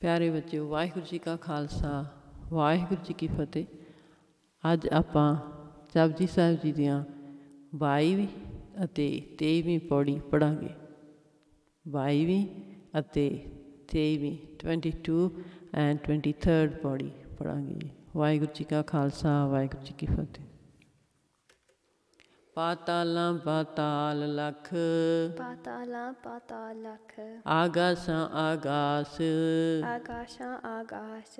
ਪਿਆਰੇ ਬੱਚਿਓ ਵਾਹਿਗੁਰੂ ਜੀ ਕਾ ਖਾਲਸਾ ਵਾਹਿਗੁਰੂ ਜੀ ਕੀ ਫਤਿਹ ਅੱਜ ਆਪਾਂ ਜਪਜੀ ਸਾਹਿਬ ਜੀ ਦੀਆਂ 22ਵੀਂ ਅਤੇ 23ਵੀਂ ਪੌੜੀ ਪੜਾਂਗੇ 22ਵੀਂ ਅਤੇ 23ਵੀਂ 22 ਐਂਡ 23rd ਪੌੜੀ ਪੜਾਂਗੇ ਵਾਹਿਗੁਰੂ ਜੀ ਕਾ ਖਾਲਸਾ ਵਾਹਿਗੁਰੂ ਜੀ ਕੀ ਫਤਿਹ ਪਾਤਾਲਾਂ ਪਾਤਾਲ ਲਖ ਪਾਤਾਲਾਂ ਪਾਤਾਲ ਲਖ ਆਗਾਸਾਂ ਆਗਾਸ ਆਗਾਸ਼ਾਂ ਆਗਾਸ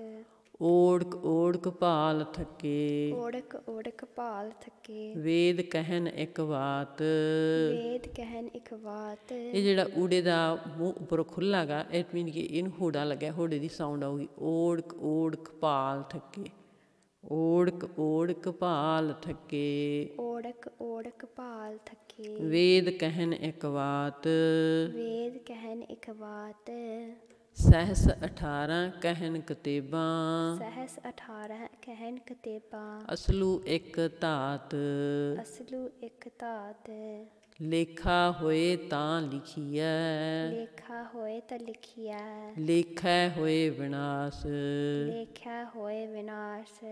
ਓੜਕ ਓੜਕ ਭਾਲ ਥਕੇ ਓੜਕ ਓੜਕ ਭਾਲ ਥਕੇ ਵੇਦ ਕਹਿਨ ਇੱਕ ਬਾਤ ਵੇਦ ਕਹਿਨ ਇੱਕ ਬਾਤ ਇਹ ਜਿਹੜਾ ਊੜੇ ਦਾ ਮੂੰਹ ਉੱਪਰ ਖੁੱਲਾਗਾ ਇਟ ਮੀਨ ਕਿ ਇਹਨੂੰ ਹੋੜਾ ਲੱਗਿਆ ਹੋੜੇ ਦੀ ਸਾਊਂਡ ਆਊਗੀ ਓੜਕ ਓੜਕ ਭਾਲ ਥਕੇ ਓੜਕ ਓੜਕ ਭਾਲ ਥਕੇ ਓੜਕ ਓੜਕ ਭਾਲ ਥਕੇ ਵੇਦ ਕਹਿਨ ਇਕ ਬਾਤ ਵੇਦ ਕਹਿਨ ਇਕ ਬਾਤ ਸਹਸ 18 ਕਹਿਨ ਕਿਤੇਬਾਂ ਸਹਸ 18 ਕਹਿਨ ਕਿਤੇਬਾਂ ਅਸਲੂ ਇੱਕ ਧਾਤ ਅਸਲੂ ਇੱਕ ਧਾਤ ਲੇਖਾ ਹੋਏ ਤਾਂ ਲਿਖੀਐ ਲੇਖਾ ਹੋਏ ਤਾਂ ਲਿਖੀਐ ਲੇਖੈ ਹੋਏ ਵਿਨਾਸ਼ ਲੇਖੈ ਹੋਏ ਵਿਨਾਸ਼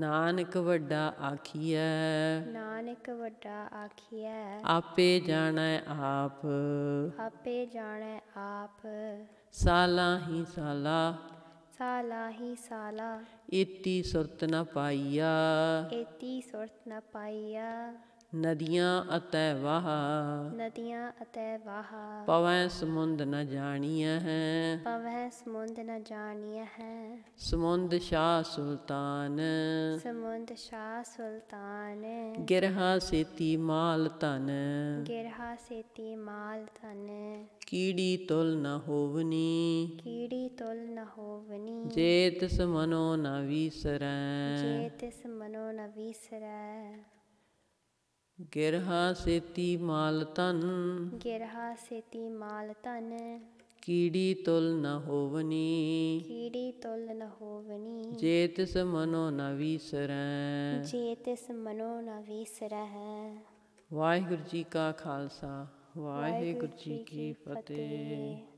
ਨਾਨਕ ਵੱਡਾ ਆਖੀਐ ਨਾਨਕ ਵੱਡਾ ਆਖੀਐ ਆਪੇ ਜਾਣੈ ਆਪ ਆਪੇ ਜਾਣੈ ਆਪ ਸਾਲਾ ਹੀ ਸਾਲਾ ਸਾਲਾ ਹੀ ਸਾਲਾ ਇਤੀ ਸੁਰਤ ਨ ਪਾਈਆ ਇਤੀ ਸੁਰਤ ਨ ਪਾਈਆ ਨਦੀਆਂ ਅਤੈ ਵਾਹ ਨਦੀਆਂ ਅਤੈ ਵਾਹ ਪਵੈ ਸਮੁੰਦ ਨ ਜਾਣੀਐ ਹੈ ਪਵੈ ਸਮੁੰਦ ਨ ਜਾਣੀਐ ਹੈ ਸਮੁੰਦ ਸ਼ਾਹ ਸੁਲਤਾਨ ਸਮੁੰਦ ਸ਼ਾਹ ਸੁਲਤਾਨ ਗਿਰਹਾ ਸੇਤੀ ਮਾਲ ਤਨ ਗਿਰਹਾ ਸੇਤੀ ਮਾਲ ਤਨ ਕੀੜੀ ਤੁਲ ਨ ਹੋਵਨੀ ਕੀੜੀ ਤੁਲ ਨ ਹੋਵਨੀ ਜੇ ਤਿਸ ਮਨੋ ਨ ਵਿਸਰੈ ਜੇ ਤਿਸ ਮਨੋ ਨ ਵਿਸਰੈ ਗਿਰਹਾ ਸੇਤੀ ਮਾਲ ਤਨ ਗਿਰਹਾ ਸੇਤੀ ਮਾਲ ਤਨ ਕੀੜੀ ਤੁਲ ਨ ਹੋਵਨੀ ਕੀੜੀ ਤੁਲ ਨ ਹੋਵਨੀ ਜੇ ਤਿਸ ਮਨੋ ਨ ਵਿਸਰੈ ਜੇ ਤਿਸ ਮਨੋ ਨ ਵਿਸਰੈ ਵਾਹਿਗੁਰੂ ਜੀ ਕਾ ਖਾਲਸਾ ਵਾਹਿਗੁਰੂ ਜੀ ਕੀ ਫਤਿਹ